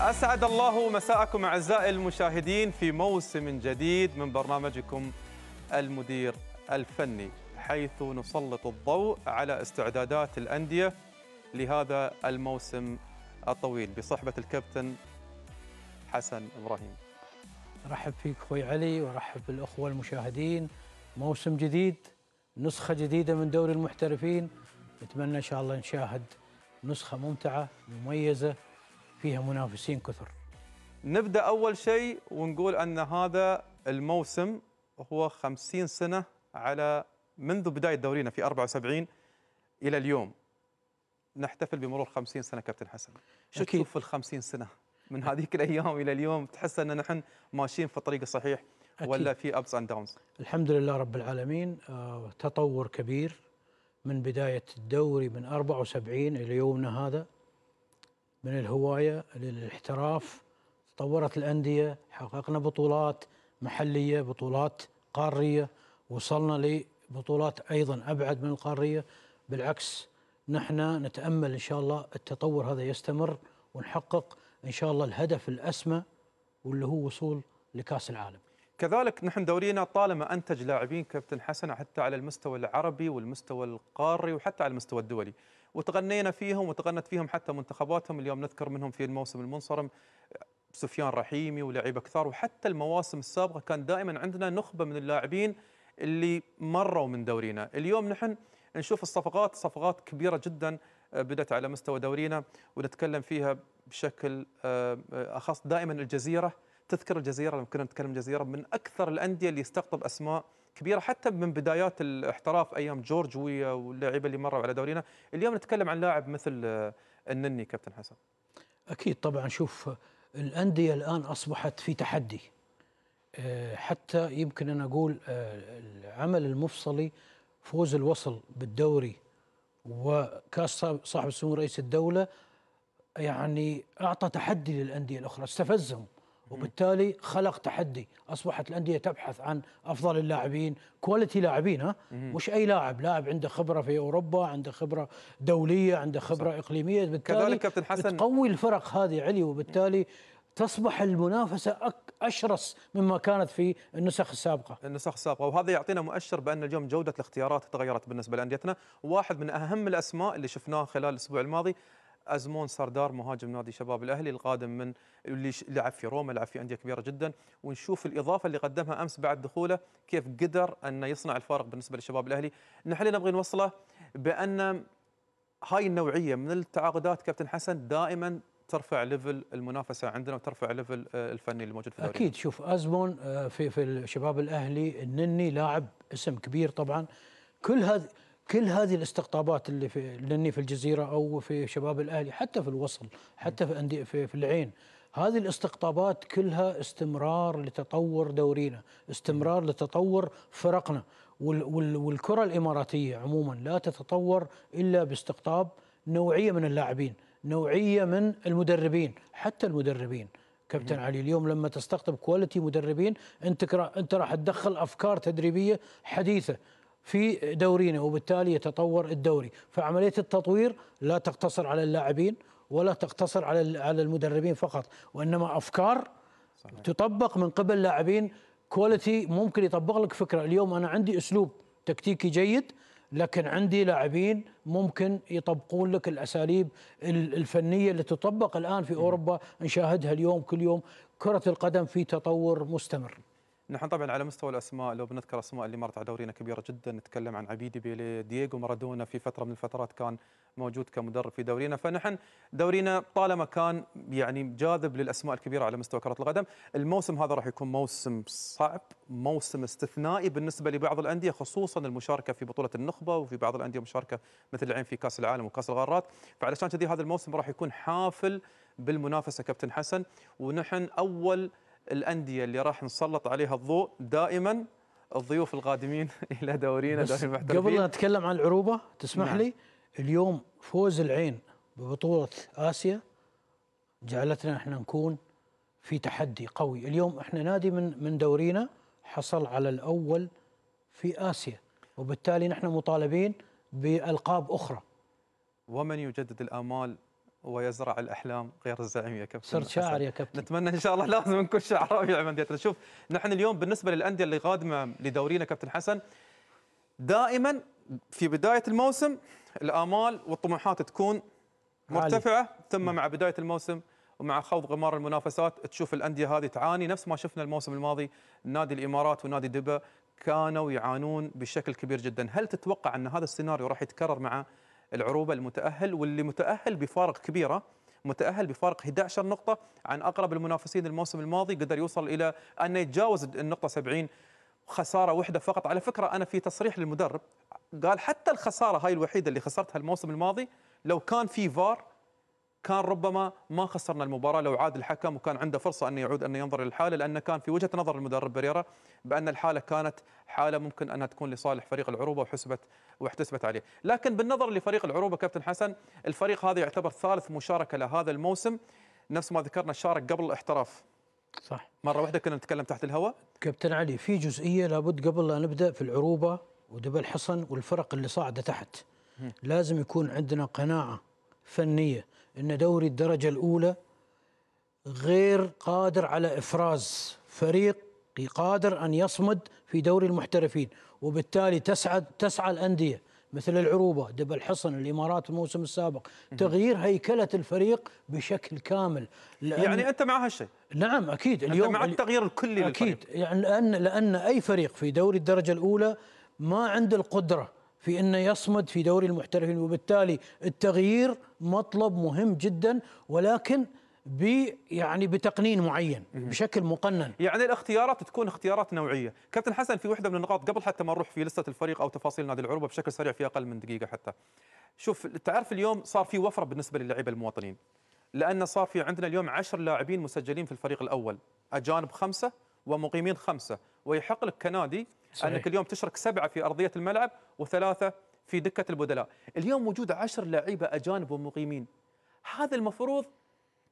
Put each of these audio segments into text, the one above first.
أسعد الله مساءكم أعزائي المشاهدين في موسم جديد من برنامجكم المدير الفني حيث نسلط الضوء على استعدادات الأندية لهذا الموسم الطويل بصحبة الكابتن حسن إبراهيم رحب فيك أخوي علي ورحب بالأخوة المشاهدين موسم جديد نسخة جديدة من دوري المحترفين نتمنى إن شاء الله نشاهد نسخة ممتعة مميزة فيها منافسين كثر نبدأ أول شيء ونقول أن هذا الموسم هو 50 سنة على منذ بداية دورينا في 74 إلى اليوم نحتفل بمرور 50 سنة كابتن حسن شو تشوف في ال 50 سنة من هذيك الأيام إلى اليوم تحس أن نحن ماشيين في الطريق الصحيح أكيد. ولا في ابس اند داونز الحمد لله رب العالمين آه، تطور كبير من بدايه الدوري من 74 الى يومنا هذا من الهوايه للاحتراف تطورت الانديه حققنا بطولات محليه بطولات قاريه وصلنا لبطولات ايضا ابعد من القاريه بالعكس نحن نتامل ان شاء الله التطور هذا يستمر ونحقق ان شاء الله الهدف الاسمى واللي هو وصول لكاس العالم كذلك نحن دورينا طالما انتج لاعبين كابتن حسن حتى على المستوى العربي والمستوى القاري وحتى على المستوى الدولي وتغنينا فيهم وتغنت فيهم حتى منتخباتهم اليوم نذكر منهم في الموسم المنصرم سفيان رحيمي ولاعيبه كثار وحتى المواسم السابقه كان دائما عندنا نخبه من اللاعبين اللي مروا من دورينا اليوم نحن نشوف الصفقات صفقات كبيره جدا آه، بدات على مستوى دورينا ونتكلم فيها بشكل آه، آه، اخص دائما الجزيره تذكر الجزيره لما كنا نتكلم الجزيره من اكثر الانديه اللي يستقطب اسماء كبيره حتى من بدايات الاحتراف ايام جورج ويا واللاعيبه اللي مروا على دورينا اليوم نتكلم عن لاعب مثل آه، النني كابتن حسن اكيد طبعا شوف الانديه الان اصبحت في تحدي آه، حتى يمكن أن أقول آه، العمل المفصلي فوز الوصل بالدوري وكاس صاحب السمو رئيس الدولة يعني أعطى تحدي للأندية الأخرى استفزهم وبالتالي خلق تحدي اصبحت الانديه تبحث عن افضل اللاعبين كواليتي لاعبين ها مش اي لاعب لاعب عنده خبره في اوروبا عنده خبره دوليه عنده خبره صح. اقليميه بالتالي كذلك كابتن حسن تقوي الفرق هذه علي وبالتالي تصبح المنافسة أشرس مما كانت في النسخ السابقة النسخ السابقة وهذا يعطينا مؤشر بأن اليوم جودة الاختيارات تغيرت بالنسبة لأنديتنا واحد من أهم الأسماء اللي شفناه خلال الأسبوع الماضي ازمون سردار مهاجم نادي شباب الاهلي القادم من اللي لعب في روما لعب في انديه كبيره جدا ونشوف الاضافه اللي قدمها امس بعد دخوله كيف قدر انه يصنع الفارق بالنسبه للشباب الاهلي نحن نبغي نوصله بان هاي النوعيه من التعاقدات كابتن حسن دائما ترفع ليفل المنافسه عندنا وترفع ليفل آه، الفني اللي موجود في الدوري اكيد شوف ازمون آه، في في الشباب الاهلي النني لاعب اسم كبير طبعا كل هذه كل هذه الاستقطابات اللي في لني في الجزيره او في شباب الاهلي حتى في الوصل حتى في أندي في, في العين هذه الاستقطابات كلها استمرار لتطور دورينا استمرار لتطور فرقنا والكره الاماراتيه عموما لا تتطور الا باستقطاب نوعيه من اللاعبين نوعيه من المدربين حتى المدربين كابتن علي اليوم لما تستقطب كواليتي مدربين انت انت راح تدخل افكار تدريبيه حديثه في دورينا وبالتالي يتطور الدوري فعملية التطوير لا تقتصر على اللاعبين ولا تقتصر على على المدربين فقط وإنما أفكار صحيح. تطبق من قبل لاعبين كواليتي ممكن يطبق لك فكرة اليوم أنا عندي أسلوب تكتيكي جيد لكن عندي لاعبين ممكن يطبقون لك الاساليب الفنيه اللي تطبق الان في اوروبا نشاهدها اليوم كل يوم كره القدم في تطور مستمر نحن طبعا على مستوى الاسماء لو بنذكر اسماء اللي مرت على دورينا كبيره جدا نتكلم عن عبيدي بيلي دييغو مارادونا في فتره من الفترات كان موجود كمدرب في دورينا فنحن دورينا طالما كان يعني جاذب للاسماء الكبيره على مستوى كره القدم الموسم هذا راح يكون موسم صعب موسم استثنائي بالنسبه لبعض الانديه خصوصا المشاركه في بطوله النخبه وفي بعض الانديه مشاركه مثل العين في كاس العالم وكاس القارات فعلشان كذي هذا الموسم راح يكون حافل بالمنافسه كابتن حسن ونحن اول الانديه اللي راح نسلط عليها الضوء دائما الضيوف القادمين الى دورينا دوري المحترفين قبل لا نتكلم عن العروبه تسمح نعم. لي اليوم فوز العين ببطوله اسيا جعلتنا احنا نكون في تحدي قوي اليوم احنا نادي من من دورينا حصل على الاول في اسيا وبالتالي نحن مطالبين بالقاب اخرى ومن يجدد الامال ويزرع الاحلام غير الزعيم يا كابتن صرت شاعر يا كابتن نتمنى ان شاء الله لازم نكون شعراء في انديتنا شوف نحن اليوم بالنسبه للانديه اللي قادمه لدورينا كابتن حسن دائما في بدايه الموسم الامال والطموحات تكون مرتفعه عالي. ثم مع بدايه الموسم ومع خوض غمار المنافسات تشوف الانديه هذه تعاني نفس ما شفنا الموسم الماضي نادي الامارات ونادي دبا كانوا يعانون بشكل كبير جدا هل تتوقع ان هذا السيناريو راح يتكرر مع العروبه المتاهل واللي متاهل بفارق كبيره متاهل بفارق 11 نقطه عن اقرب المنافسين الموسم الماضي قدر يوصل الى ان يتجاوز النقطه 70 خساره واحده فقط على فكره انا في تصريح للمدرب قال حتى الخساره هاي الوحيده اللي خسرتها الموسم الماضي لو كان في فار كان ربما ما خسرنا المباراة لو عاد الحكم وكان عنده فرصة أن يعود أن ينظر للحالة لأن كان في وجهة نظر المدرب بريرة بأن الحالة كانت حالة ممكن أنها تكون لصالح فريق العروبة وحسبت واحتسبت عليه لكن بالنظر لفريق العروبة كابتن حسن الفريق هذا يعتبر ثالث مشاركة لهذا الموسم نفس ما ذكرنا شارك قبل الاحتراف صح مرة واحدة كنا نتكلم تحت الهواء كابتن علي في جزئية لابد قبل لا نبدأ في العروبة ودبل حصن والفرق اللي صاعدة تحت لازم يكون عندنا قناعة فنية ان دوري الدرجه الاولى غير قادر على افراز فريق قادر ان يصمد في دوري المحترفين وبالتالي تسعد تسعى الانديه مثل العروبه دبل الحصن الامارات الموسم السابق تغيير هيكله الفريق بشكل كامل يعني انت مع هالشيء نعم اكيد اليوم انت مع التغيير الكلي اكيد للفريق. يعني لان لان اي فريق في دوري الدرجه الاولى ما عنده القدره في انه يصمد في دوري المحترفين وبالتالي التغيير مطلب مهم جدا ولكن ب يعني بتقنين معين بشكل مقنن يعني الاختيارات تكون اختيارات نوعيه كابتن حسن في وحده من النقاط قبل حتى ما نروح في لسته الفريق او تفاصيل نادي العروبه بشكل سريع في اقل من دقيقه حتى شوف تعرف اليوم صار في وفره بالنسبه للاعيبه المواطنين لان صار في عندنا اليوم 10 لاعبين مسجلين في الفريق الاول اجانب خمسه ومقيمين خمسه ويحق لك كنادي صحيح. انك اليوم تشرك سبعه في ارضيه الملعب وثلاثه في دكه البدلاء، اليوم وجود عشر لعيبه اجانب ومقيمين هذا المفروض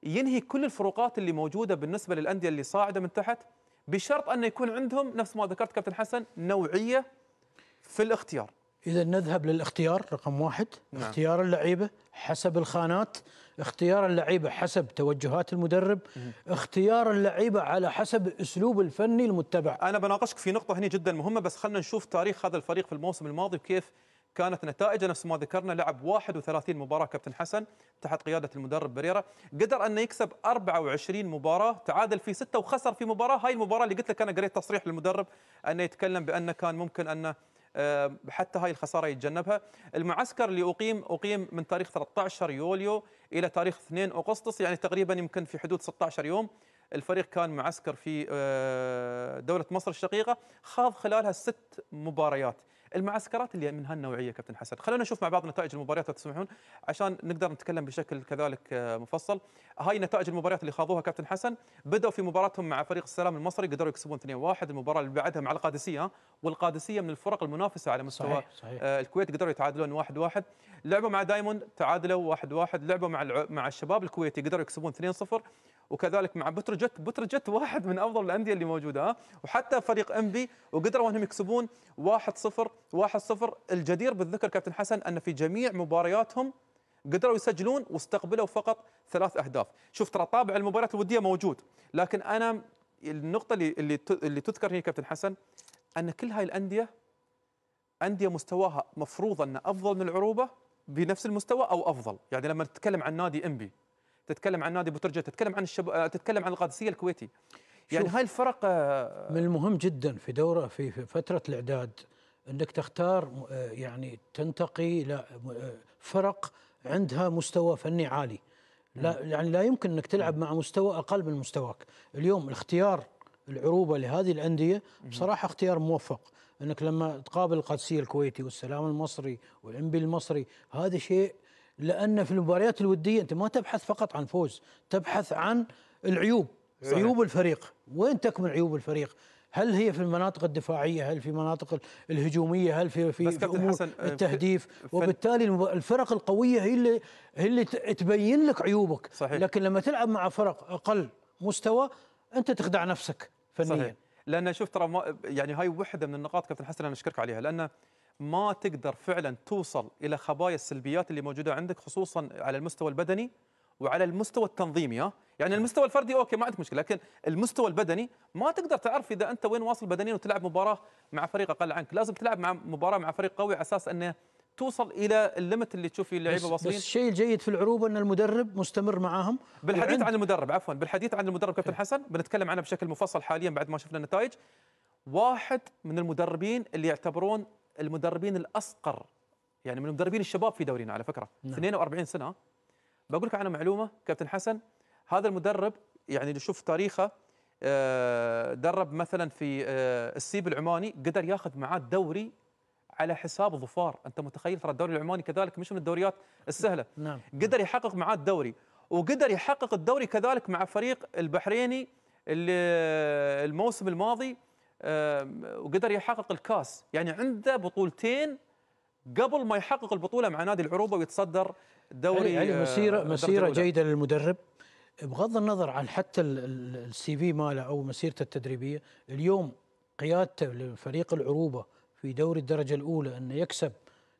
ينهي كل الفروقات اللي موجوده بالنسبه للانديه اللي صاعده من تحت بشرط أن يكون عندهم نفس ما ذكرت كابتن حسن نوعيه في الاختيار إذا نذهب للاختيار رقم واحد نعم. اختيار اللعيبة حسب الخانات اختيار اللعيبة حسب توجهات المدرب مم. اختيار اللعيبة على حسب الأسلوب الفني المتبع أنا بناقشك في نقطة هنا جدا مهمة بس خلينا نشوف تاريخ هذا الفريق في الموسم الماضي وكيف كانت نتائجه نفس ما ذكرنا لعب 31 مباراة كابتن حسن تحت قيادة المدرب بريرة قدر أنه يكسب 24 مباراة تعادل في ستة وخسر في مباراة هاي المباراة اللي قلت لك أنا قريت تصريح للمدرب أنه يتكلم بأنه كان ممكن أنه آه، حتى هاي الخساره يتجنبها المعسكر اللي اقيم اقيم من تاريخ 13 يوليو الى تاريخ 2 اغسطس يعني تقريبا يمكن في حدود 16 يوم الفريق كان معسكر في آه، دولة مصر الشقيقة خاض خلالها ست مباريات المعسكرات اللي من هالنوعيه كابتن حسن خلونا نشوف مع بعض نتائج المباريات لو تسمحون عشان نقدر نتكلم بشكل كذلك آه، مفصل هاي نتائج المباريات اللي خاضوها كابتن حسن بدأوا في مباراتهم مع فريق السلام المصري قدروا يكسبون 2-1 المباراه اللي بعدها مع القادسيه والقادسيه من الفرق المنافسه على مستوى صحيح صحيح. آه، الكويت قدروا يتعادلون 1-1 لعبوا مع دايموند تعادلوا 1-1 لعبوا مع مع الشباب الكويتي قدروا يكسبون 2-0 وكذلك مع بترجت بترجت واحد من افضل الانديه اللي موجوده ها وحتى فريق بي وقدروا انهم يكسبون 1-0 1-0 الجدير بالذكر كابتن حسن ان في جميع مبارياتهم قدروا يسجلون واستقبلوا فقط ثلاث اهداف شوف ترى طابع المباريات الوديه موجود لكن انا النقطه اللي اللي, اللي تذكر هي كابتن حسن ان كل هاي الانديه انديه مستواها مفروض ان افضل من العروبه بنفس المستوى او افضل يعني لما نتكلم عن نادي بي تتكلم عن نادي بوترجة تتكلم عن الشب... آه، تتكلم عن القادسيه الكويتي يعني هاي الفرق آه، من المهم جدا في دوره في فتره الاعداد انك تختار آه، يعني تنتقي الى فرق عندها مستوى فني عالي لا يعني لا يمكن انك تلعب مع مستوى اقل من مستواك اليوم الاختيار العروبه لهذه الانديه بصراحه اختيار موفق انك لما تقابل القادسيه الكويتي والسلام المصري والانبي المصري هذا شيء لان في المباريات الوديه انت ما تبحث فقط عن فوز تبحث عن العيوب صحيح. عيوب الفريق وين تكمن عيوب الفريق هل هي في المناطق الدفاعيه هل في مناطق الهجوميه هل في في, آه، في امور التهديف وبالتالي الفرق القويه هي اللي هي اللي تبين لك عيوبك صحيح. لكن لما تلعب مع فرق اقل مستوى انت تخدع نفسك فنيا صحيح. لان شوف ترى يعني هاي وحده من النقاط كابتن حسن انا اشكرك عليها لانه ما تقدر فعلا توصل الى خبايا السلبيات اللي موجوده عندك خصوصا على المستوى البدني وعلى المستوى التنظيمي ها يعني المستوى الفردي اوكي ما عندك مشكله لكن المستوى البدني ما تقدر تعرف اذا انت وين واصل بدنيا وتلعب مباراه مع فريق اقل عنك لازم تلعب مع مباراه مع فريق قوي على اساس انه توصل الى الليمت اللي تشوف فيه اللعيبه واصلين بس الشيء الجيد في العروبه ان المدرب مستمر معاهم بالحديث وعند... عن المدرب عفوا بالحديث عن المدرب كابتن حسن بنتكلم عنه بشكل مفصل حاليا بعد ما شفنا النتائج واحد من المدربين اللي يعتبرون المدربين الاصقر يعني من المدربين الشباب في دورينا على فكره نعم. 42 سنه بقول لك عنه معلومه كابتن حسن هذا المدرب يعني نشوف تاريخه آه، درب مثلا في آه، السيب العماني قدر ياخذ معاه الدوري على حساب ظفار انت متخيل ترى الدوري العماني كذلك مش من الدوريات السهله نعم. قدر يحقق معاه الدوري وقدر يحقق الدوري كذلك مع فريق البحريني آه، الموسم الماضي وقدر يحقق الكاس يعني عنده بطولتين قبل ما يحقق البطوله مع نادي العروبه ويتصدر دوري يعني مسيره مسيره جيده للمدرب بغض النظر عن حتى السي في ماله او مسيرته التدريبيه اليوم قيادته لفريق العروبه في دوري الدرجه الاولى انه يكسب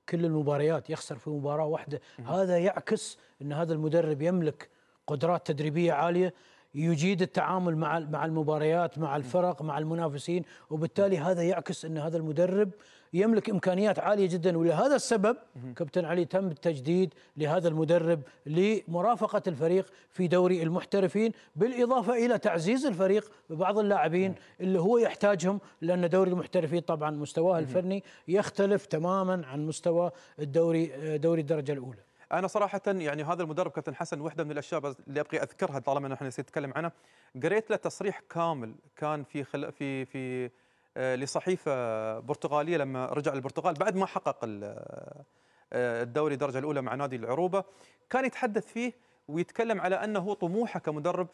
كل المباريات يخسر في مباراه واحده هذا يعكس ان هذا المدرب يملك قدرات تدريبيه عاليه يجيد التعامل مع مع المباريات مع الفرق مع المنافسين وبالتالي هذا يعكس ان هذا المدرب يملك امكانيات عاليه جدا ولهذا السبب كابتن علي تم التجديد لهذا المدرب لمرافقه الفريق في دوري المحترفين بالاضافه الى تعزيز الفريق ببعض اللاعبين اللي هو يحتاجهم لان دوري المحترفين طبعا مستواه الفني يختلف تماما عن مستوى الدوري آه، دوري الدرجه الاولى انا صراحه يعني هذا المدرب كابتن حسن واحده من الاشياء اللي ابغي اذكرها طالما نحن نتكلم عنها قريت له تصريح كامل كان في خل... في في آه، لصحيفه برتغاليه لما رجع للبرتغال بعد ما حقق آه، الدوري الدرجه الاولى مع نادي العروبه كان يتحدث فيه ويتكلم على انه طموحه كمدرب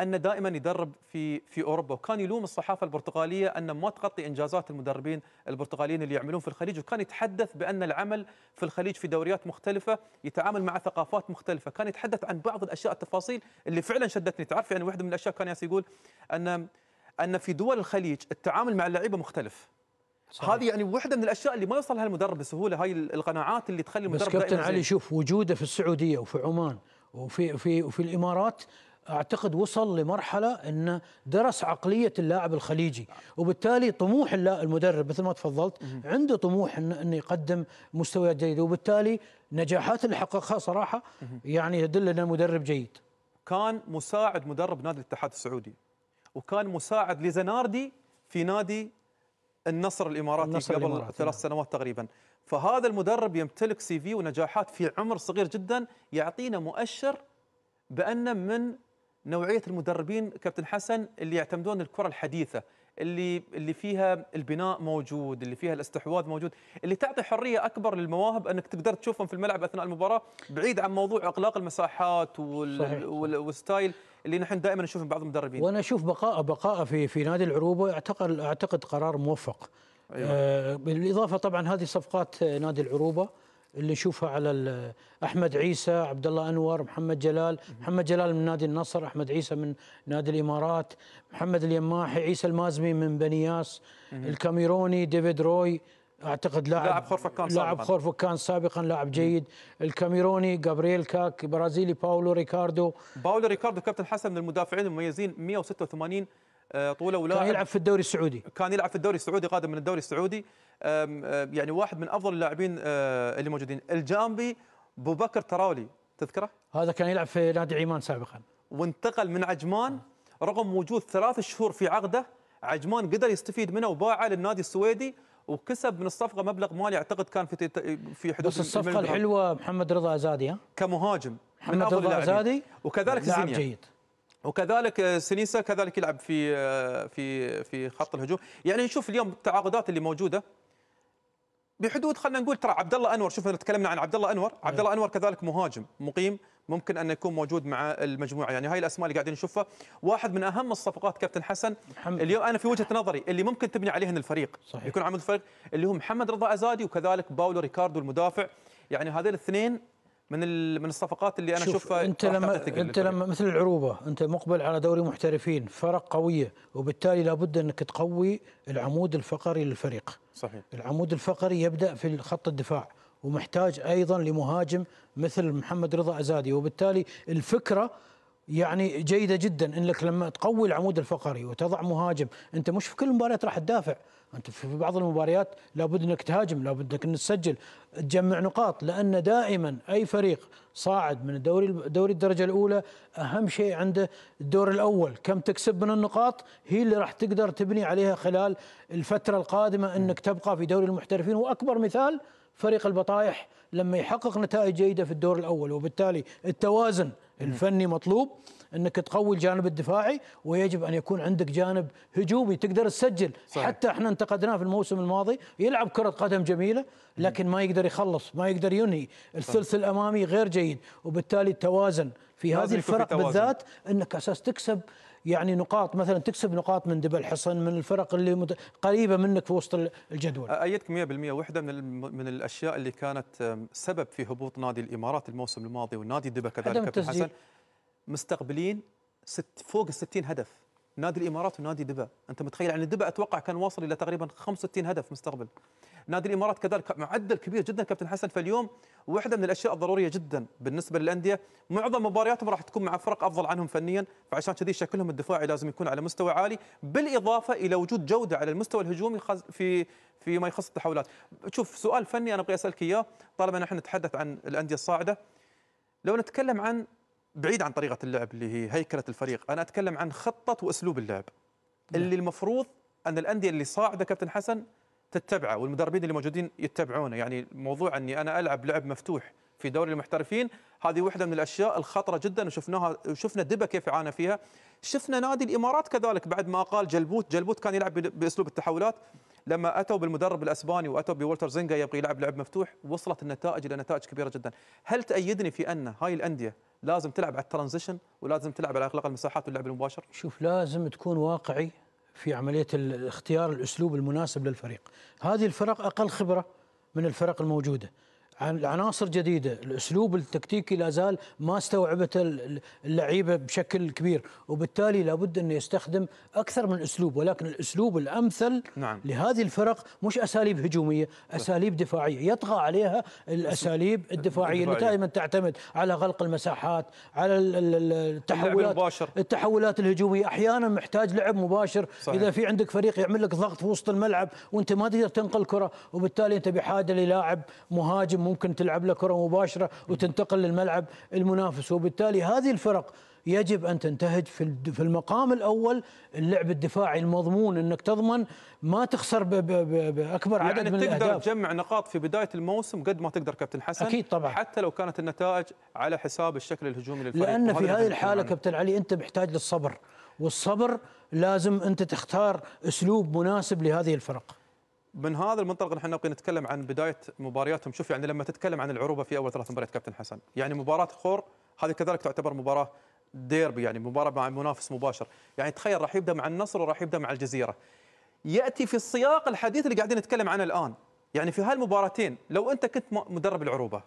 ان دائما يدرب في في اوروبا وكان يلوم الصحافه البرتغاليه ان ما تغطي انجازات المدربين البرتغاليين اللي يعملون في الخليج وكان يتحدث بان العمل في الخليج في دوريات مختلفه يتعامل مع ثقافات مختلفه كان يتحدث عن بعض الاشياء التفاصيل اللي فعلا شدتني تعرف يعني واحده من الاشياء كان يقول ان ان في دول الخليج التعامل مع اللعيبه مختلف صحيح. هذه يعني واحده من الاشياء اللي ما يوصلها المدرب بسهوله هاي القناعات اللي تخلي المدرب بس كابتن علي شوف وجوده في السعوديه وفي عمان وفي في وفي الامارات اعتقد وصل لمرحله ان درس عقليه اللاعب الخليجي وبالتالي طموح المدرب مثل ما تفضلت عنده طموح انه إن يقدم مستويات جيده وبالتالي نجاحات اللي حققها صراحه يعني يدل ان المدرب جيد كان مساعد مدرب نادي الاتحاد السعودي وكان مساعد لزناردي في نادي النصر الاماراتي النصر قبل الإمارات ثلاث نعم. سنوات تقريبا فهذا المدرب يمتلك سي في ونجاحات في عمر صغير جدا يعطينا مؤشر بأن من نوعيه المدربين كابتن حسن اللي يعتمدون الكره الحديثه اللي اللي فيها البناء موجود اللي فيها الاستحواذ موجود اللي تعطي حريه اكبر للمواهب انك تقدر تشوفهم في الملعب اثناء المباراه بعيد عن موضوع اغلاق المساحات وال... صحيح. وال... والستايل اللي نحن دائما نشوفه بعض المدربين وانا اشوف بقاء بقاء في في نادي العروبه اعتقد اعتقد قرار موفق أيوة. آه بالاضافه طبعا هذه صفقات نادي العروبه اللي نشوفها على احمد عيسى عبد الله انور محمد جلال محمد جلال من نادي النصر احمد عيسى من نادي الامارات محمد اليماحي عيسى المازمي من بنياس الكاميروني ديفيد روي اعتقد لاعب لاعب خورفكان سابقا لاعب خورفكان سابقا لاعب جيد الكاميروني جابرييل كاك برازيلي باولو ريكاردو باولو ريكاردو كابتن حسن من المدافعين المميزين 186 آه، طوله ولاعب كان يلعب في الدوري السعودي كان يلعب في الدوري السعودي قادم من الدوري السعودي آه، يعني واحد من افضل اللاعبين آه، اللي موجودين الجامبي ابو بكر تراولي تذكره هذا كان يلعب في نادي عمان سابقا وانتقل من عجمان رغم وجود ثلاث شهور في عقده عجمان قدر يستفيد منه وباعه للنادي السويدي وكسب من الصفقه مبلغ مالي اعتقد كان في في حدود بس الصفقه الحلوه محمد رضا ازادي ها كمهاجم محمد رضا ازادي وكذلك زينيا جيد وكذلك سنيسا كذلك يلعب في في في خط الهجوم يعني نشوف اليوم التعاقدات اللي موجوده بحدود خلينا نقول ترى عبد الله انور شوف تكلمنا عن عبد الله انور نعم. عبد الله انور كذلك مهاجم مقيم ممكن ان يكون موجود مع المجموعه يعني هاي الاسماء اللي قاعدين نشوفها واحد من اهم الصفقات كابتن حسن محمد. اليوم انا في وجهه نظري اللي ممكن تبني عليهن الفريق صحيح. يكون عمود الفريق اللي هو محمد رضا ازادي وكذلك باولو ريكاردو المدافع يعني هذين الاثنين من من الصفقات اللي انا اشوفها انت لما انت لما مثل العروبه انت مقبل على دوري محترفين فرق قويه وبالتالي لابد انك تقوي العمود الفقري للفريق صحيح العمود الفقري يبدا في خط الدفاع ومحتاج ايضا لمهاجم مثل محمد رضا ازادي وبالتالي الفكره يعني جيده جدا انك لما تقوي العمود الفقري وتضع مهاجم انت مش في كل المباريات راح تدافع انت في بعض المباريات لابد انك تهاجم لابد انك تسجل تجمع نقاط لان دائما اي فريق صاعد من الدوري دوري الدرجه الاولى اهم شيء عنده الدور الاول كم تكسب من النقاط هي اللي راح تقدر تبني عليها خلال الفتره القادمه انك تبقى في دوري المحترفين واكبر مثال فريق البطايح لما يحقق نتائج جيده في الدور الاول وبالتالي التوازن الفني مطلوب انك تقوي الجانب الدفاعي ويجب ان يكون عندك جانب هجومي تقدر تسجل صحيح. حتى احنا انتقدناه في الموسم الماضي يلعب كره قدم جميله لكن ما يقدر يخلص ما يقدر ينهي الثلث الامامي غير جيد وبالتالي التوازن في هذه الفرق بالذات انك اساس تكسب يعني نقاط مثلا تكسب نقاط من دبل حصن من الفرق اللي مت... قريبه منك في وسط الجدول ايدك 100% وحده من الم... من الاشياء اللي كانت سبب في هبوط نادي الامارات الموسم الماضي ونادي دبا كذلك الحسن مستقبلين ست فوق ال 60 هدف نادي الامارات ونادي دبا انت متخيل يعني دبا اتوقع كان واصل الى تقريبا 65 هدف مستقبل نادي الامارات كذلك معدل كبير جدا كابتن حسن فاليوم واحده من الاشياء الضروريه جدا بالنسبه للانديه معظم مبارياتهم راح تكون مع فرق افضل عنهم فنيا فعشان كذي شكلهم الدفاعي لازم يكون على مستوى عالي بالاضافه الى وجود جوده على المستوى الهجومي في فيما يخص التحولات شوف سؤال فني انا ابغى اسالك اياه طالما نحن نتحدث عن الانديه الصاعده لو نتكلم عن بعيد عن طريقه اللعب اللي هي هيكله الفريق انا اتكلم عن خطه واسلوب اللعب نعم. اللي المفروض ان الانديه اللي صاعده كابتن حسن تتبعه والمدربين اللي موجودين يتبعونه يعني موضوع اني انا العب لعب مفتوح في دوري المحترفين هذه واحده من الاشياء الخطره جدا وشفناها وشفنا دبا كيف عانى فيها شفنا نادي الامارات كذلك بعد ما قال جلبوت جلبوت كان يلعب باسلوب التحولات لما اتوا بالمدرب الاسباني واتوا بولتر زينجا يبغى يلعب لعب مفتوح وصلت النتائج الى نتائج كبيره جدا هل تأيدني في ان هاي الانديه لازم تلعب على الترانزيشن ولازم تلعب على اغلاق المساحات واللعب المباشر شوف لازم تكون واقعي في عمليه اختيار الاسلوب المناسب للفريق هذه الفرق اقل خبره من الفرق الموجوده عناصر جديده، الاسلوب التكتيكي لا زال ما استوعبته اللعيبه بشكل كبير، وبالتالي لابد انه يستخدم اكثر من اسلوب ولكن الاسلوب الامثل نعم. لهذه الفرق مش اساليب هجوميه، اساليب دفاعيه، يطغى عليها الاساليب الدفاعيه اللي دائما تعتمد على غلق المساحات، على التحولات التحولات الهجوميه، احيانا محتاج لعب مباشر، صحيح. اذا في عندك فريق يعمل لك ضغط في وسط الملعب وانت ما تقدر تنقل كره، وبالتالي انت بحاجه للاعب مهاجم ممكن تلعب له كره مباشره وتنتقل للملعب المنافس وبالتالي هذه الفرق يجب ان تنتهج في في المقام الاول اللعب الدفاعي المضمون انك تضمن ما تخسر باكبر يعني عدد من تقدر الاهداف تقدر تجمع نقاط في بدايه الموسم قد ما تقدر كابتن حسن اكيد طبعا حتى لو كانت النتائج على حساب الشكل الهجومي للفريق لان في هذه الحاله كابتن علي انت محتاج للصبر والصبر لازم انت تختار اسلوب مناسب لهذه الفرق من هذا المنطلق نحن نبقى نتكلم عن بدايه مبارياتهم شوف يعني لما تتكلم عن العروبه في اول ثلاث مباريات كابتن حسن يعني مباراه خور هذه كذلك تعتبر مباراه ديربي يعني مباراه مع منافس مباشر يعني تخيل راح يبدا مع النصر وراح يبدا مع الجزيره ياتي في السياق الحديث اللي قاعدين نتكلم عنه الان يعني في هالمباراتين لو انت كنت مدرب العروبه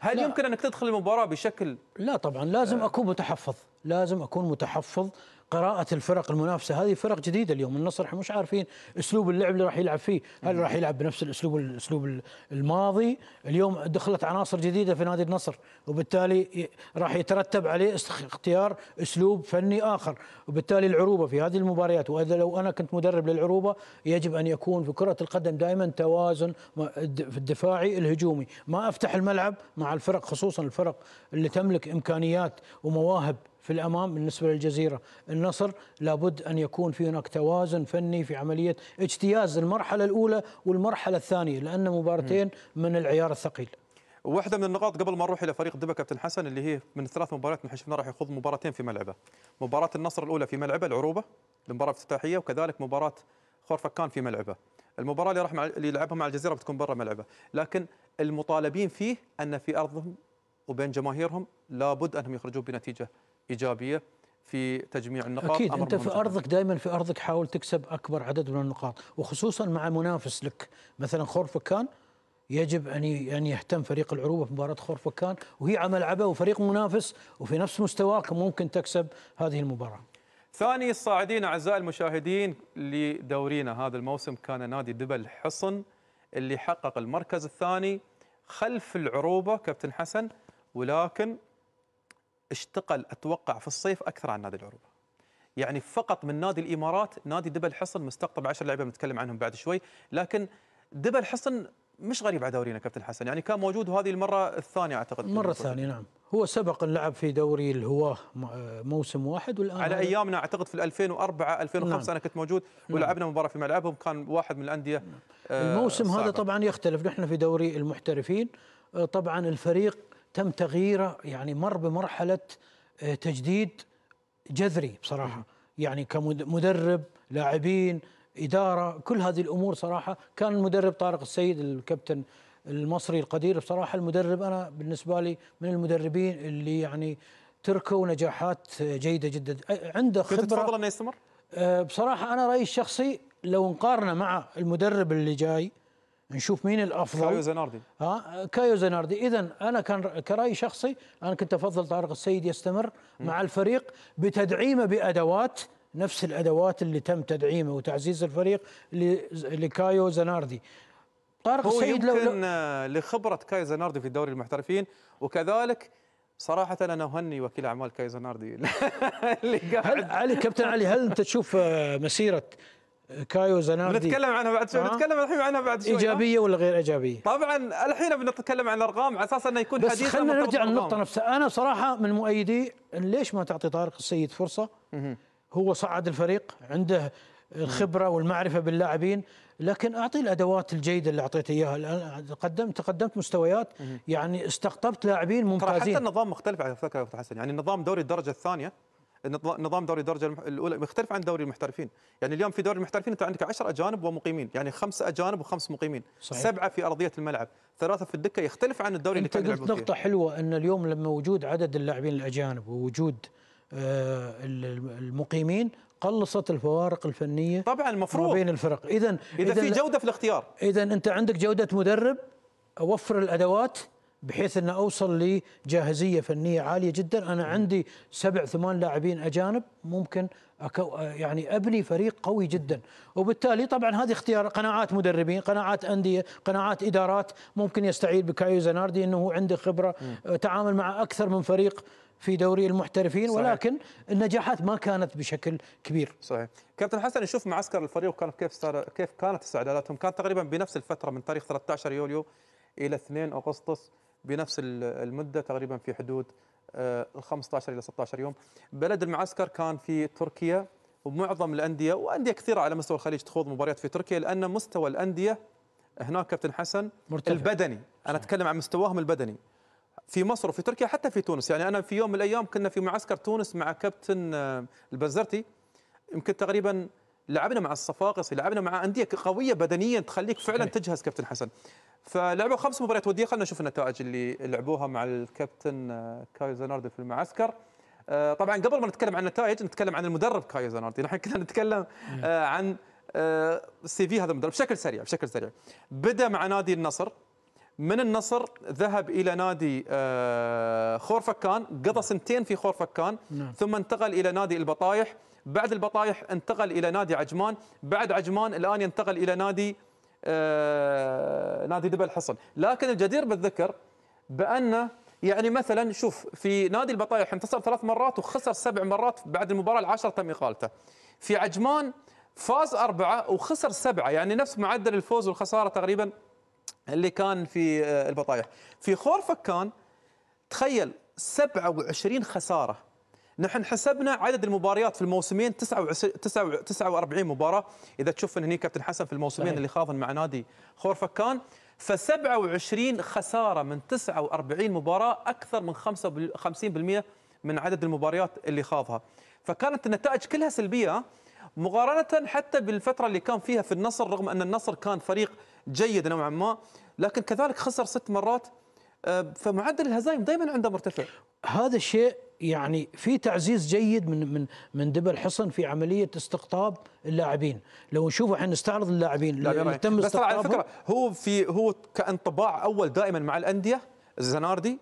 هل لا. يمكن انك تدخل المباراه بشكل لا طبعا لازم اكون متحفظ لازم اكون متحفظ قراءه الفرق المنافسه هذه فرق جديده اليوم النصر احنا مش عارفين اسلوب اللعب اللي راح يلعب فيه هل راح يلعب بنفس الاسلوب الاسلوب الماضي اليوم دخلت عناصر جديده في نادي النصر وبالتالي راح يترتب عليه اختيار اسلوب فني اخر وبالتالي العروبه في هذه المباريات واذا لو انا كنت مدرب للعروبه يجب ان يكون في كره القدم دائما توازن في الدفاعي الهجومي ما افتح الملعب مع الفرق خصوصا الفرق اللي تملك امكانيات ومواهب في الامام بالنسبه للجزيره، النصر لابد ان يكون في هناك توازن فني في عمليه اجتياز المرحله الاولى والمرحله الثانيه لان مباراتين من العيار الثقيل. واحدة من النقاط قبل ما نروح إلى فريق دبا كابتن حسن اللي هي من ثلاث مباريات احنا شفنا راح يخوض مباراتين في ملعبه. مباراة النصر الأولى في ملعبه العروبة المباراة الافتتاحية وكذلك مباراة خورفكان في ملعبه. المباراة اللي راح مع اللي يلعبها مع الجزيرة بتكون برا ملعبه، لكن المطالبين فيه أن في أرضهم وبين جماهيرهم لابد أنهم يخرجون بنتيجة ايجابيه في تجميع النقاط اكيد انت في ارضك دائما في ارضك حاول تكسب اكبر عدد من النقاط وخصوصا مع منافس لك مثلا خورفكان يجب ان ان يهتم فريق العروبه في مباراه خورفكان وهي على ملعبه وفريق منافس وفي نفس مستواك ممكن تكسب هذه المباراه. ثاني الصاعدين اعزائي المشاهدين لدورينا هذا الموسم كان نادي دبل حصن اللي حقق المركز الثاني خلف العروبه كابتن حسن ولكن اشتغل اتوقع في الصيف اكثر عن نادي العروبه. يعني فقط من نادي الامارات نادي دبل حصن مستقطب 10 لعيبه بنتكلم عنهم بعد شوي، لكن دبل حصن مش غريب على دورينا كابتن حسن، يعني كان موجود وهذه المره الثانيه اعتقد المره الثانيه نعم، هو سبق لعب في دوري الهواه موسم واحد والان على ايامنا اعتقد في 2004 2005 نعم. انا كنت موجود نعم. ولعبنا نعم. مباراه في ملعبهم كان واحد من الانديه نعم. الموسم صعبة. آه، هذا طبعا يختلف، نحن في دوري المحترفين آه، طبعا الفريق تم تغييره يعني مر بمرحله آه، تجديد جذري بصراحه يعني كمدرب لاعبين اداره كل هذه الامور صراحه كان المدرب طارق السيد الكابتن المصري القدير بصراحه المدرب انا بالنسبه لي من المدربين اللي يعني تركوا نجاحات جيده جدا عنده خبره كنت تفضل انه يستمر؟ آه، بصراحه انا رايي الشخصي لو نقارنه مع المدرب اللي جاي نشوف مين الافضل كايو زيناردي ها كايو زيناردي اذا انا كان كرأي شخصي انا كنت افضل طارق السيد يستمر م. مع الفريق بتدعيمه بادوات نفس الادوات اللي تم تدعيمه وتعزيز الفريق لكايو زيناردي طارق هو السيد يمكن لو, لخبره كايو زيناردي في الدوري المحترفين وكذلك صراحة أنا أهني وكيل أعمال كايزناردي اللي قاعد علي كابتن علي هل أنت تشوف مسيرة كايو زناردي بنتكلم عنها بعد شوي بنتكلم الحين عنها بعد شوي ايجابيه ولا غير ايجابيه؟ طبعا الحين بنتكلم عن الارقام على اساس انه يكون بس حديث خلينا نرجع للنقطه نفسها انا صراحه من مؤيدي ليش ما تعطي طارق السيد فرصه؟ هو صعد الفريق عنده الخبره والمعرفه باللاعبين لكن اعطي الادوات الجيده اللي اعطيت اياها الان قدمت تقدمت مستويات يعني استقطبت لاعبين ممتازين ترى حتى النظام مختلف على فكره حسن يعني نظام دوري الدرجه الثانيه نظام دوري الدرجه الاولى مختلف عن دوري المحترفين يعني اليوم في دوري المحترفين انت عندك 10 اجانب ومقيمين يعني خمسه اجانب وخمس مقيمين صحيح. سبعه في ارضيه الملعب ثلاثه في الدكه يختلف عن الدوري انت اللي قلت نقطه حلوه ان اليوم لما وجود عدد اللاعبين الاجانب ووجود آه، المقيمين قلصت الفوارق الفنيه طبعا المفروض بين الفرق اذا اذا في جوده في الاختيار اذا انت عندك جوده مدرب وفر الادوات بحيث أن أوصل لجاهزية فنية عالية جدا أنا عندي سبع ثمان لاعبين أجانب ممكن أكو يعني أبني فريق قوي جدا وبالتالي طبعا هذه اختيار قناعات مدربين قناعات أندية قناعات إدارات ممكن يستعيد بكايو زناردي أنه عنده خبرة آه، تعامل مع أكثر من فريق في دوري المحترفين صحيح. ولكن النجاحات ما كانت بشكل كبير. صحيح. كابتن حسن نشوف معسكر الفريق كان كيف صار كيف كانت استعداداتهم؟ كان تقريبا بنفس الفتره من تاريخ 13 يوليو الى 2 اغسطس بنفس المده تقريبا في حدود آه، ال 15 الى 16 يوم بلد المعسكر كان في تركيا ومعظم الانديه وانديه كثيره على مستوى الخليج تخوض مباريات في تركيا لان مستوى الانديه هناك كابتن حسن مرتفع. البدني انا اتكلم عن مستواهم البدني في مصر وفي تركيا حتى في تونس يعني انا في يوم من الايام كنا في معسكر تونس مع كابتن آه، البنزرتي يمكن تقريبا لعبنا مع الصفاقسي لعبنا مع انديه قويه بدنيا تخليك فعلا تجهز كابتن حسن فلعبوا خمس مباريات وديه خلينا نشوف النتائج اللي لعبوها مع الكابتن آه، كايو زناردي في المعسكر آه، طبعا قبل ما نتكلم عن النتائج نتكلم عن المدرب كايو زناردي نحن كنا نتكلم آه، عن سي في هذا المدرب بشكل سريع بشكل سريع بدا مع نادي النصر من النصر ذهب الى نادي خورفكان قضى نعم. سنتين في خورفكان نعم. ثم انتقل الى نادي البطايح بعد البطايح انتقل الى نادي عجمان بعد عجمان الان ينتقل الى نادي آه نادي دبل حصن لكن الجدير بالذكر بانه يعني مثلا شوف في نادي البطايح انتصر ثلاث مرات وخسر سبع مرات بعد المباراه العاشره تم اقالته في عجمان فاز أربعة وخسر سبعة يعني نفس معدل الفوز والخسارة تقريبا اللي كان في آه، البطايح في خور فكان تخيل 27 خسارة نحن حسبنا عدد المباريات في الموسمين 49 49 مباراه اذا تشوف ان هني كابتن حسن في الموسمين اللي خاضن مع نادي خورفكان ف27 خساره من 49 مباراه اكثر من 55% من عدد المباريات اللي خاضها فكانت النتائج كلها سلبيه مقارنه حتى بالفتره اللي كان فيها في النصر رغم ان النصر كان فريق جيد نوعا ما لكن كذلك خسر ست مرات آه، فمعدل الهزايم دائما عنده مرتفع هذا الشيء يعني في تعزيز جيد من من من دبل حصن في عمليه استقطاب اللاعبين لو نشوف احنا نستعرض اللاعبين اللي تم بس على فكره هو في هو كانطباع اول دائما مع الانديه زناردي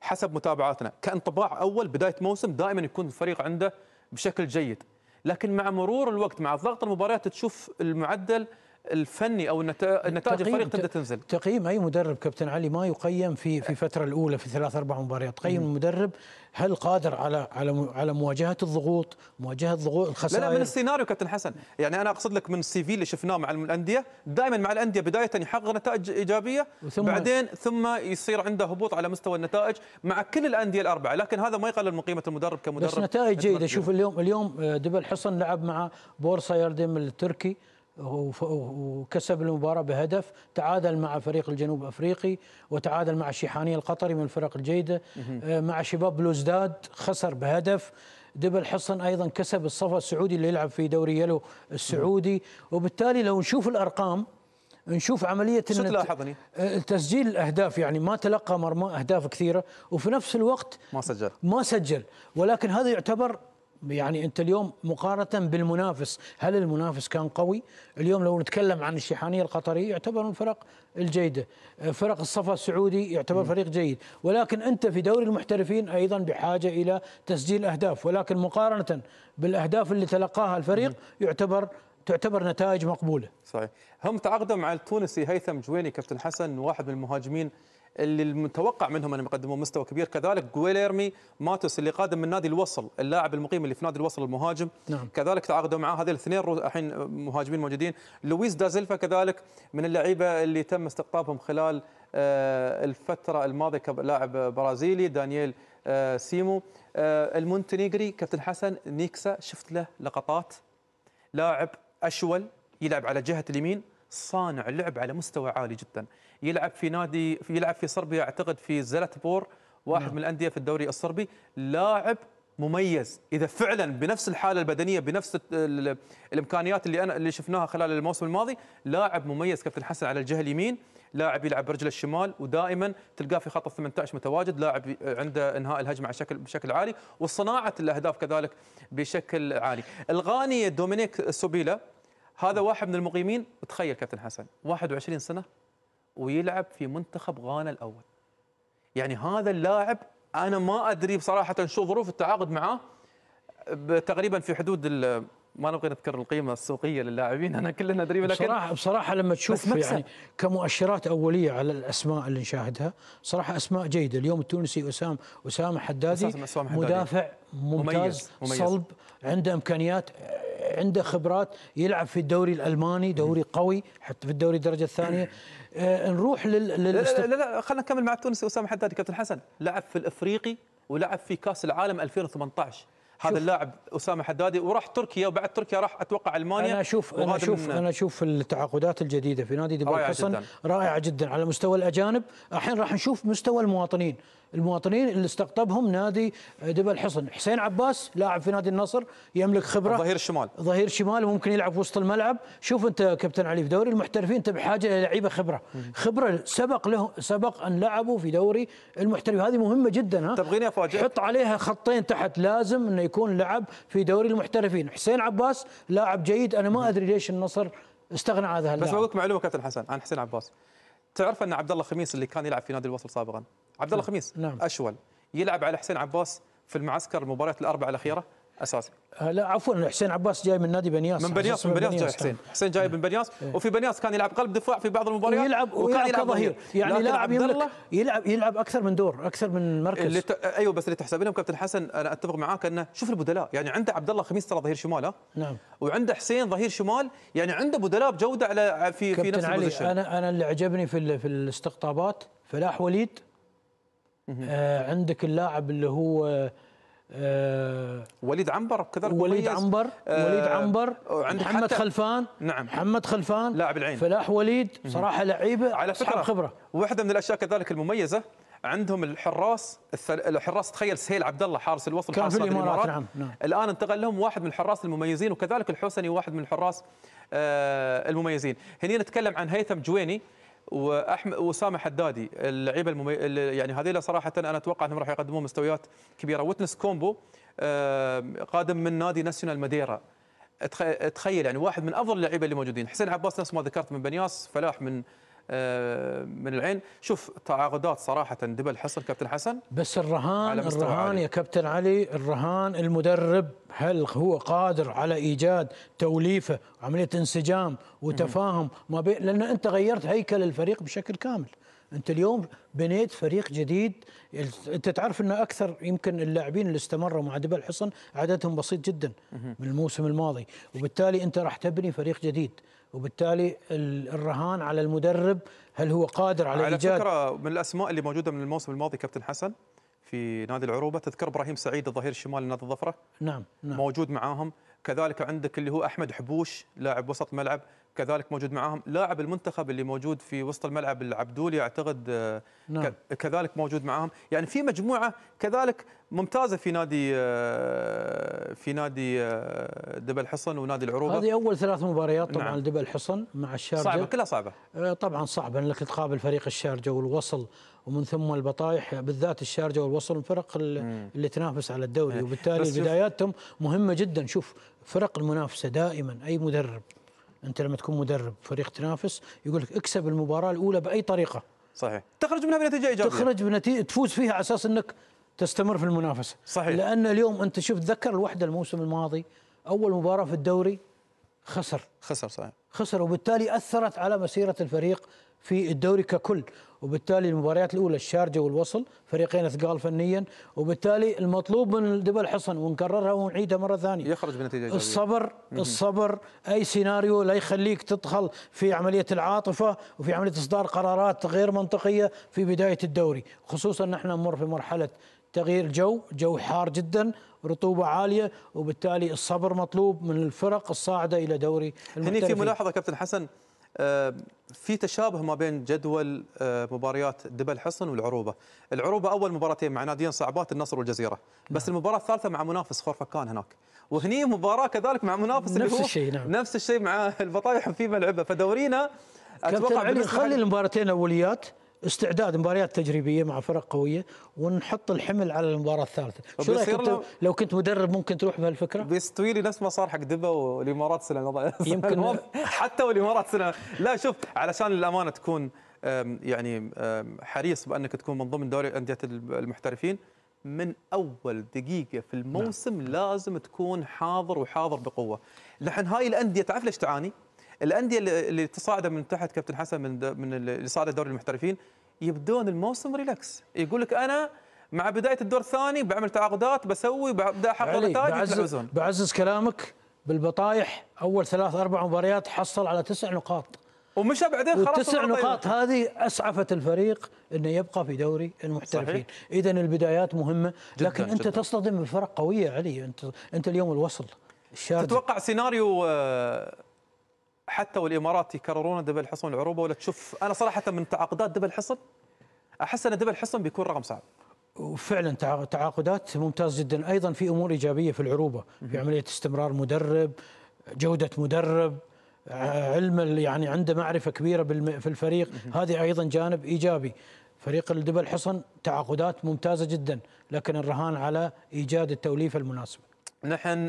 حسب متابعاتنا كانطباع اول بدايه موسم دائما يكون الفريق عنده بشكل جيد لكن مع مرور الوقت مع ضغط المباريات تشوف المعدل الفني او النتائج الفريق تبدا تنزل تقييم اي مدرب كابتن علي ما يقيم في في الفتره أه. الاولى في ثلاث اربع مباريات قيم المدرب هل قادر على على على مواجهه الضغوط مواجهه ضغوط الخسائر لا لا من السيناريو كابتن حسن يعني انا اقصد لك من السي في اللي شفناه مع الانديه دائما مع الانديه بدايه يحقق نتائج ايجابيه وثم بعدين ثم يصير عنده هبوط على مستوى النتائج مع كل الانديه الاربعه لكن هذا ما يقلل من قيمه المدرب كمدرب بس نتائج جيده شوف اليوم اليوم آه، دبل حصن لعب مع بورصه يردم التركي وكسب المباراة بهدف تعادل مع فريق الجنوب أفريقي وتعادل مع الشيحانية القطري من الفرق الجيدة آه، مع شباب بلوزداد خسر بهدف دبل حصن أيضا كسب الصفا السعودي اللي يلعب في دوري يلو السعودي وبالتالي لو نشوف الأرقام نشوف عملية شو تلاحظني؟ آه، تسجيل الأهداف يعني ما تلقى مرمى أهداف كثيرة وفي نفس الوقت ما سجل ما سجل ولكن هذا يعتبر يعني انت اليوم مقارنه بالمنافس هل المنافس كان قوي اليوم لو نتكلم عن الشيحانيه القطريه يعتبر من الفرق الجيده فرق الصفا السعودي يعتبر م. فريق جيد ولكن انت في دوري المحترفين ايضا بحاجه الى تسجيل اهداف ولكن مقارنه بالاهداف اللي تلقاها الفريق م. يعتبر تعتبر نتائج مقبوله صحيح هم تعاقدوا مع التونسي هيثم جويني كابتن حسن واحد من المهاجمين اللي المتوقع منهم انهم يقدمون مستوى كبير كذلك جويليرمي ماتوس اللي قادم من نادي الوصل اللاعب المقيم اللي في نادي الوصل المهاجم نعم. كذلك تعاقدوا معاه هذه الاثنين الحين مهاجمين موجودين لويس دازيلفا كذلك من اللعيبه اللي تم استقطابهم خلال آه، الفتره الماضيه كلاعب برازيلي دانييل آه، سيمو آه، المونتينيغري كابتن حسن نيكسا شفت له لقطات لاعب اشول يلعب على جهه اليمين صانع لعب على مستوى عالي جدا يلعب في نادي يلعب في صربيا اعتقد في زلاتبور واحد نعم. من الانديه في الدوري الصربي لاعب مميز اذا فعلا بنفس الحاله البدنيه بنفس الامكانيات اللي انا اللي شفناها خلال الموسم الماضي لاعب مميز كابتن حسن على الجهه اليمين لاعب يلعب برجله الشمال ودائما تلقاه في خط ال 18 متواجد لاعب عنده انهاء الهجمه على شكل بشكل عالي وصناعه الاهداف كذلك بشكل عالي الغاني دومينيك سوبيلا هذا واحد من المقيمين تخيل كابتن حسن 21 سنه ويلعب في منتخب غانا الاول يعني هذا اللاعب انا ما ادري بصراحه شو ظروف التعاقد معاه تقريبا في حدود ما نبغى نذكر القيمه السوقيه للاعبين انا كلنا ندري لكن بصراحه بصراحه لما تشوف يعني كمؤشرات اوليه على الاسماء اللي نشاهدها صراحه اسماء جيده اليوم التونسي اسام اسامه حدادي, حدادي مدافع ممتاز مميز. مميز. صلب عنده امكانيات عنده خبرات يلعب في الدوري الالماني دوري قوي حتى في الدوري الدرجه الثانيه آه، نروح لل لا لا, لا, لا خلينا نكمل مع التونسي اسامه حداد كابتن حسن لعب في الافريقي ولعب في كاس العالم 2018 هذا اللاعب اسامه حدادي وراح تركيا وبعد تركيا راح اتوقع المانيا انا اشوف انا اشوف انا اشوف التعاقدات الجديده في نادي دبي جدا رائعه جدا على مستوى الاجانب الحين راح نشوف مستوى المواطنين المواطنين اللي استقطبهم نادي دبل حصن حسين عباس لاعب في نادي النصر يملك خبره ظهير شمال ظهير شمال ممكن يلعب وسط الملعب شوف انت كابتن علي في دوري المحترفين انت بحاجه للعيبه خبره خبره سبق له سبق ان لعبوا في دوري المحترفين هذه مهمه جدا ها تبغيني افاجئك حط عليها خطين تحت لازم انه يكون لعب في دوري المحترفين حسين عباس لاعب جيد انا ما ادري ليش النصر استغنى عن هذا بس بقول لك معلومه كابتن حسن عن حسين عباس تعرف ان عبد الله خميس اللي كان يلعب في نادي الوصل سابقا عبد الله نعم. خميس نعم. اشول يلعب على حسين عباس في المعسكر المباريات الاربعه الاخيره اساسي أه، لا عفوا حسين عباس جاي من نادي بنياس من بنياس من بنياس جاي حسين حسين جاي من بنياس إيه. وفي بنياس كان يلعب قلب دفاع في بعض المباريات ويلعب وكان يلعب ظهير يعني لاعب يلعب يلعب اكثر من دور اكثر من مركز اللي ت... ايوه بس اللي تحسب لهم كابتن حسن انا اتفق معاك انه شوف البدلاء يعني عنده عبد الله خميس ترى ظهير شمال نعم وعنده حسين ظهير شمال يعني عنده بدلاء بجوده على في في نفس علي انا انا اللي عجبني في في الاستقطابات فلاح وليد آه عندك اللاعب اللي هو آه آه وليد عنبر كذلك وليد عنبر آه وليد عنبر عند محمد خلفان نعم محمد خلفان لاعب العين فلاح وليد صراحه لعيبه على فكره خبره واحده من الاشياء كذلك المميزه عندهم الحراس الحراس تخيل سهيل عبد الله حارس الوسط كان في الامارات نعم. نعم. الان انتقل لهم واحد من الحراس المميزين وكذلك الحسني واحد من الحراس آه، المميزين هنا نتكلم عن هيثم جويني واحمد وسامح حدادي اللعيبه الممي... يعني هذيلا صراحه انا اتوقع انهم راح يقدمون مستويات كبيره وتنس كومبو قادم من نادي ناسيونال ماديرا تخيل يعني واحد من افضل اللعيبه اللي موجودين حسين عباس نفس ما ذكرت من بنياس فلاح من آه، من العين شوف تعاقدات صراحه دبل حصل كابتن حسن بس الرهان على الرهان علي. يا كابتن علي الرهان المدرب هل هو قادر على ايجاد توليفه عمليه انسجام وتفاهم ما بين لان انت غيرت هيكل الفريق بشكل كامل انت اليوم بنيت فريق جديد انت تعرف ان اكثر يمكن اللاعبين اللي استمروا مع دبل حصن عددهم بسيط جدا من الموسم الماضي وبالتالي انت راح تبني فريق جديد وبالتالي الرهان على المدرب هل هو قادر على, على ايجاد على فكره من الاسماء اللي موجوده من الموسم الماضي كابتن حسن في نادي العروبه تذكر ابراهيم سعيد الظهير الشمال لنادي الظفره نعم, نعم موجود معاهم كذلك عندك اللي هو احمد حبوش لاعب وسط ملعب كذلك موجود معاهم لاعب المنتخب اللي موجود في وسط الملعب العبدولي اعتقد آه، نعم. كذلك موجود معاهم يعني في مجموعه كذلك ممتازه في نادي آه، في نادي آه، دبل حصن ونادي العروبه هذه اول ثلاث مباريات طبعا نعم. دبل حصن مع الشارجه صعبه كلها صعبه طبعا صعبه انك تقابل فريق الشارجه والوصل ومن ثم البطايح بالذات الشارجه والوصل الفرق اللي تنافس على الدوري إيه. وبالتالي بداياتهم مهمه جدا شوف فرق المنافسه دائما اي مدرب انت لما تكون مدرب فريق تنافس يقول لك اكسب المباراه الاولى باي طريقه صحيح تخرج منها بنتيجه ايجابيه تخرج بنتيجه تفوز فيها على اساس انك تستمر في المنافسه صحيح لان اليوم انت شوف تذكر الوحده الموسم الماضي اول مباراه في الدوري خسر خسر صحيح خسر وبالتالي اثرت على مسيره الفريق في الدوري ككل وبالتالي المباريات الاولى الشارجه والوصل فريقين اثقال فنيا وبالتالي المطلوب من دبل الحصن ونكررها ونعيدها مره ثانيه يخرج بنتيجه جوية. الصبر الصبر اي سيناريو لا يخليك تدخل في عمليه العاطفه وفي عمليه اصدار قرارات غير منطقيه في بدايه الدوري خصوصا نحن نمر في مرحله تغيير جو جو حار جدا رطوبة عالية وبالتالي الصبر مطلوب من الفرق الصاعدة إلى دوري هني في ملاحظة كابتن حسن آه، في تشابه ما بين جدول آه، مباريات دبل حصن والعروبه، العروبه اول مباراتين مع ناديين صعبات النصر والجزيره، بس نعم. المباراه الثالثه مع منافس خورفكان هناك، وهني مباراه كذلك مع منافس نفس اللي هو الشيء نعم. نفس الشيء مع البطايح في ملعبه، فدورينا اتوقع خلي المباراتين الاوليات استعداد مباريات تجريبيه مع فرق قويه ونحط الحمل على المباراه الثالثه شو رايك لو, لو كنت مدرب ممكن تروح بهالفكره بيستويلي نفس ما صار حق دبا والامارات السنه يمكن حتى والامارات السنه لا شوف علشان الامانه تكون يعني حريص بانك تكون من ضمن دوري انديه المحترفين من اول دقيقه في الموسم نعم. لازم تكون حاضر وحاضر بقوه لحن هاي الانديه تعرف ليش تعاني الانديه اللي تصاعد من تحت كابتن حسن من من اللي صعدت دوري المحترفين يبدون الموسم ريلاكس يقول لك انا مع بدايه الدور الثاني بعمل تعاقدات بسوي ببدا احقق نتائج بعزز, بعزز كلامك بالبطايح اول ثلاث اربع مباريات حصل على تسع نقاط ومشى بعدين خلاص التسع نقاط هذه اسعفت الفريق انه يبقى في دوري المحترفين اذا البدايات مهمه جداً لكن انت جداً. تصطدم بفرق قويه علي انت انت اليوم الوصل الشارد. تتوقع سيناريو آه، حتى والامارات يكررون دبل الحصن العروبه ولا تشوف انا صراحه من تعاقدات دبل الحصن احس ان دبل الحصن بيكون رقم صعب وفعلا تعاقدات ممتاز جدا ايضا في امور ايجابيه في العروبه في عمليه استمرار مدرب جوده مدرب علم يعني عنده معرفه كبيره في الفريق هذه ايضا جانب ايجابي فريق الدبل حصن تعاقدات ممتازه جدا لكن الرهان على ايجاد التوليفه المناسبه نحن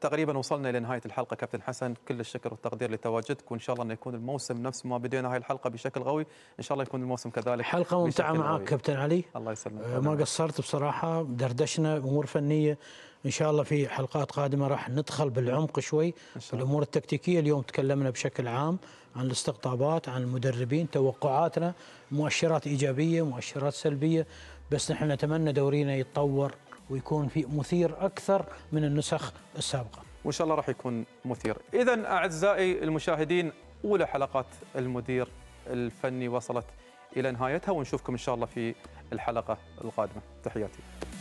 تقريبا وصلنا الى نهايه الحلقه كابتن حسن كل الشكر والتقدير لتواجدك وان شاء الله انه يكون الموسم نفس ما بدينا هاي الحلقه بشكل قوي ان شاء الله يكون الموسم كذلك حلقه ممتعه معك كابتن علي الله يسلمك آه، ما قصرت بصراحه دردشنا امور فنيه ان شاء الله في حلقات قادمه راح ندخل بالعمق شوي الامور التكتيكيه اليوم تكلمنا بشكل عام عن الاستقطابات عن المدربين توقعاتنا مؤشرات ايجابيه مؤشرات سلبيه بس نحن نتمنى دورينا يتطور ويكون في مثير اكثر من النسخ السابقه. وان شاء الله راح يكون مثير. اذا اعزائي المشاهدين اولى حلقات المدير الفني وصلت الى نهايتها ونشوفكم ان شاء الله في الحلقه القادمه. تحياتي.